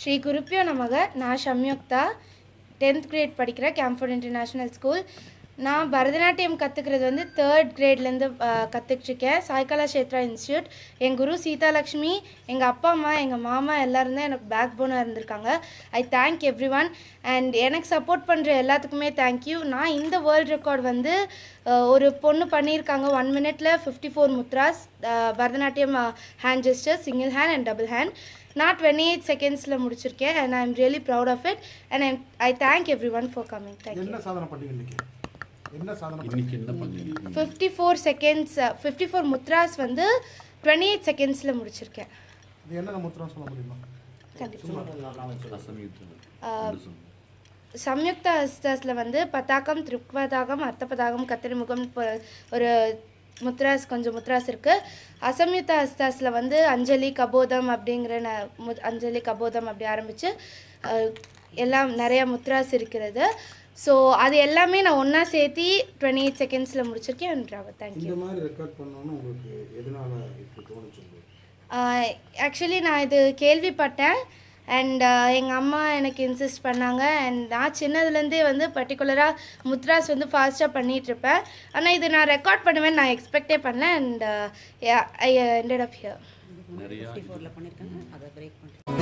ஸ்ரீ குருப்பியோ நமக நான் சம்யுக்தா டென்த் கிரேட் படிக்கிற கேம்ஃபோர்ட் இன்டர்நேஷ்னல் ஸ்கூல் நான் பரதநாட்டியம் கற்றுக்கிறது வந்து தேர்ட் கிரேட்லேருந்து கற்றுக்கிட்டுருக்கேன் சாய்கலா சேத்ரா இன்ஸ்டியூட் என் குரு சீதாலக்ஷ்மி எங்கள் அப்பா அம்மா எங்கள் மாமா எல்லோரும் தான் எனக்கு பேக் போனாக இருந்திருக்காங்க I thank everyone and எனக்கு சப்போர்ட் பண்ணுற எல்லாத்துக்குமே தேங்க்யூ நான் இந்த வேர்ல்ட் ரெக்கார்ட் வந்து ஒரு பொண்ணு பண்ணியிருக்காங்க ஒன் மினிட்ல fifty four mudras Bharatanatyam hand gesture single hand and double hand நான் டுவெண்ட்டி எயிட் செகண்ட்ஸில் முடிச்சிருக்கேன் and I am really proud of it and I I thank everyone for coming thank என்ன சாதனை fifty four seconds fifty four mudras வந்து twenty eight செகண்ட்ஸில் முடிச்சிருக்கேன் இது சம்யுக்த அஸ்தாஸில் வந்து பதாகம் திருக்வதாகம் அர்த்தபதாகம் கத்திரிமுகம் ஒரு முத்ராஸ் கொஞ்சம் முத்ராஸ் இருக்குது அசம்யுக்த அஸ்தாஸில் வந்து அஞ்சலி கபோதம் அப்படிங்கிற ந அஞ்சலி கபோதம் அப்படி ஆரம்பித்து எல்லாம் நிறையா முத்ராஸ் இருக்கிறது ஸோ அது எல்லாமே நான் ஒன்றா சேர்த்து டுவெண்ட்டி எயிட் செகண்ட்ஸில் முடிச்சிருக்கேன் அண்ட் ட்ராவல் தேங்க்யூ இந்த மாதிரி ரெக்கார்ட் பண்ணணும்னு உங்களுக்கு எதனால தோணுச்சு ஆக்சுவலி நான் இது கேள்விப்பட்டேன் அண்ட் எங்கள் அம்மா எனக்கு இன்சிஸ்ட் பண்ணாங்க அண்ட் நான் சின்னதுலேருந்தே வந்து பர்டிகுலராக முத்ராஸ் வந்து ஃபாஸ்ட்டாக பண்ணிகிட்ருப்பேன் ஆனால் இது நான் ரெக்கார்ட் பண்ணுவேன் நான் எக்ஸ்பெக்டே பண்ணேன் and I ended off here நிறைய அதை பிரேக் பண்ணுறேன்